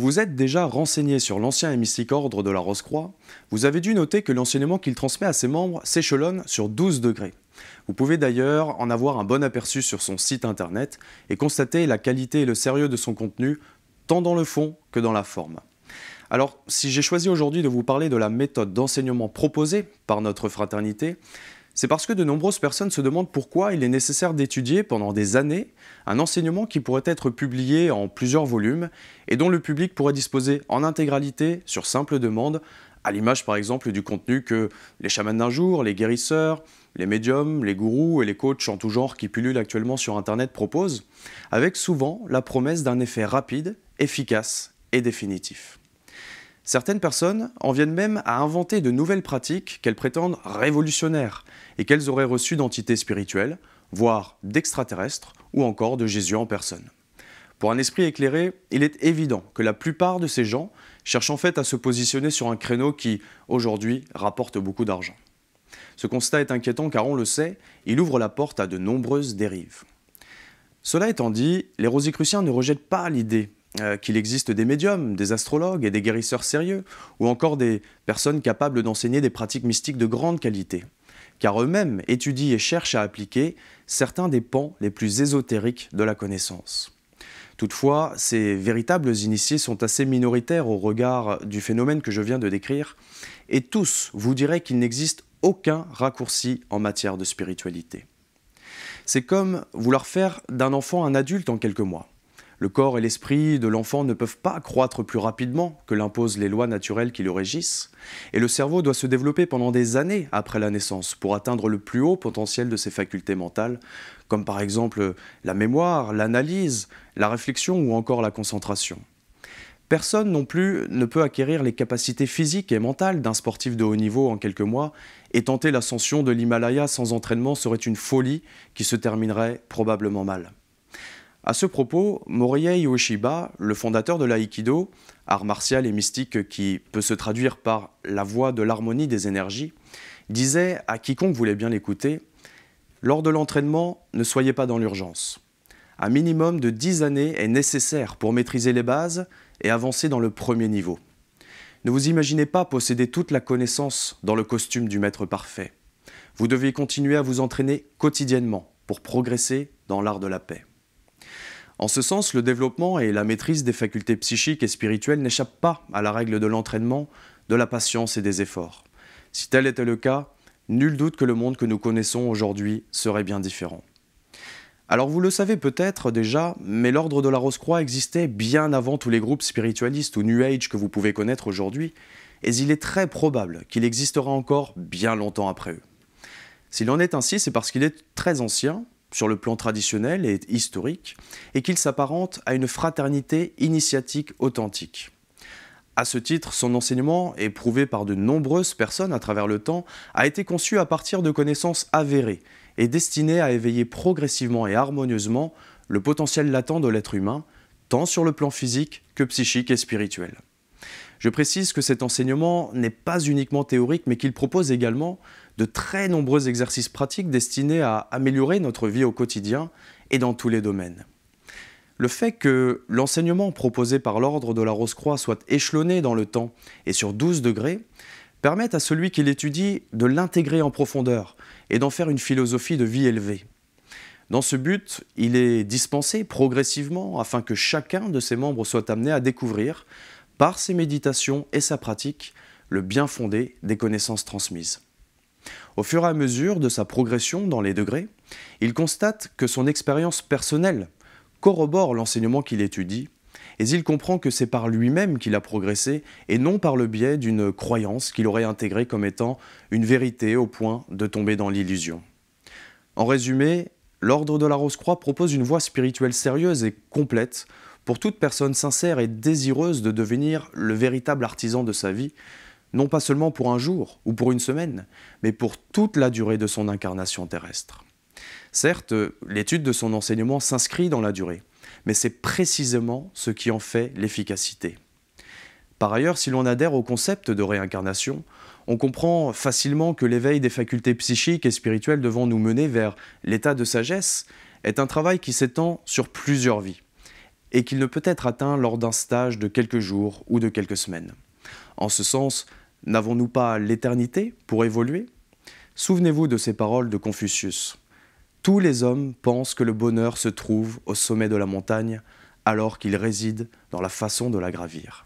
vous êtes déjà renseigné sur l'ancien et mystique ordre de la Rose-Croix, vous avez dû noter que l'enseignement qu'il transmet à ses membres s'échelonne sur 12 degrés. Vous pouvez d'ailleurs en avoir un bon aperçu sur son site internet et constater la qualité et le sérieux de son contenu, tant dans le fond que dans la forme. Alors, si j'ai choisi aujourd'hui de vous parler de la méthode d'enseignement proposée par notre fraternité, c'est parce que de nombreuses personnes se demandent pourquoi il est nécessaire d'étudier pendant des années un enseignement qui pourrait être publié en plusieurs volumes et dont le public pourrait disposer en intégralité, sur simple demande, à l'image par exemple du contenu que les chamans d'un jour, les guérisseurs, les médiums, les gourous et les coachs en tout genre qui pullulent actuellement sur Internet proposent, avec souvent la promesse d'un effet rapide, efficace et définitif. Certaines personnes en viennent même à inventer de nouvelles pratiques qu'elles prétendent révolutionnaires et qu'elles auraient reçues d'entités spirituelles, voire d'extraterrestres ou encore de Jésus en personne. Pour un esprit éclairé, il est évident que la plupart de ces gens cherchent en fait à se positionner sur un créneau qui, aujourd'hui, rapporte beaucoup d'argent. Ce constat est inquiétant car on le sait, il ouvre la porte à de nombreuses dérives. Cela étant dit, les rosicruciens ne rejettent pas l'idée euh, qu'il existe des médiums, des astrologues et des guérisseurs sérieux, ou encore des personnes capables d'enseigner des pratiques mystiques de grande qualité, car eux-mêmes étudient et cherchent à appliquer certains des pans les plus ésotériques de la connaissance. Toutefois, ces véritables initiés sont assez minoritaires au regard du phénomène que je viens de décrire, et tous vous diraient qu'il n'existe aucun raccourci en matière de spiritualité. C'est comme vouloir faire d'un enfant un adulte en quelques mois. Le corps et l'esprit de l'enfant ne peuvent pas croître plus rapidement que l'imposent les lois naturelles qui le régissent, et le cerveau doit se développer pendant des années après la naissance pour atteindre le plus haut potentiel de ses facultés mentales, comme par exemple la mémoire, l'analyse, la réflexion ou encore la concentration. Personne non plus ne peut acquérir les capacités physiques et mentales d'un sportif de haut niveau en quelques mois, et tenter l'ascension de l'Himalaya sans entraînement serait une folie qui se terminerait probablement mal. À ce propos, Morihei Ueshiba, le fondateur de l'aïkido, art martial et mystique qui peut se traduire par la voie de l'harmonie des énergies, disait à quiconque voulait bien l'écouter Lors de l'entraînement, ne soyez pas dans l'urgence. Un minimum de 10 années est nécessaire pour maîtriser les bases et avancer dans le premier niveau. Ne vous imaginez pas posséder toute la connaissance dans le costume du maître parfait. Vous devez continuer à vous entraîner quotidiennement pour progresser dans l'art de la paix. En ce sens, le développement et la maîtrise des facultés psychiques et spirituelles n'échappent pas à la règle de l'entraînement, de la patience et des efforts. Si tel était le cas, nul doute que le monde que nous connaissons aujourd'hui serait bien différent. Alors vous le savez peut-être déjà, mais l'ordre de la Rose-Croix existait bien avant tous les groupes spiritualistes ou New Age que vous pouvez connaître aujourd'hui, et il est très probable qu'il existera encore bien longtemps après eux. S'il en est ainsi, c'est parce qu'il est très ancien, sur le plan traditionnel et historique, et qu'il s'apparente à une fraternité initiatique authentique. À ce titre, son enseignement, éprouvé par de nombreuses personnes à travers le temps, a été conçu à partir de connaissances avérées et destiné à éveiller progressivement et harmonieusement le potentiel latent de l'être humain, tant sur le plan physique que psychique et spirituel. Je précise que cet enseignement n'est pas uniquement théorique, mais qu'il propose également de très nombreux exercices pratiques destinés à améliorer notre vie au quotidien et dans tous les domaines. Le fait que l'enseignement proposé par l'ordre de la Rose-Croix soit échelonné dans le temps et sur 12 degrés permet à celui qui l'étudie de l'intégrer en profondeur et d'en faire une philosophie de vie élevée. Dans ce but, il est dispensé progressivement afin que chacun de ses membres soit amené à découvrir, par ses méditations et sa pratique, le bien fondé des connaissances transmises. Au fur et à mesure de sa progression dans les degrés, il constate que son expérience personnelle corrobore l'enseignement qu'il étudie, et il comprend que c'est par lui-même qu'il a progressé et non par le biais d'une croyance qu'il aurait intégrée comme étant une vérité au point de tomber dans l'illusion. En résumé, l'Ordre de la Rose-Croix propose une voie spirituelle sérieuse et complète pour toute personne sincère et désireuse de devenir le véritable artisan de sa vie, non pas seulement pour un jour ou pour une semaine, mais pour toute la durée de son incarnation terrestre. Certes, l'étude de son enseignement s'inscrit dans la durée, mais c'est précisément ce qui en fait l'efficacité. Par ailleurs, si l'on adhère au concept de réincarnation, on comprend facilement que l'éveil des facultés psychiques et spirituelles devant nous mener vers l'état de sagesse est un travail qui s'étend sur plusieurs vies, et qu'il ne peut être atteint lors d'un stage de quelques jours ou de quelques semaines. En ce sens, N'avons-nous pas l'éternité pour évoluer Souvenez-vous de ces paroles de Confucius. Tous les hommes pensent que le bonheur se trouve au sommet de la montagne alors qu'il réside dans la façon de la gravir.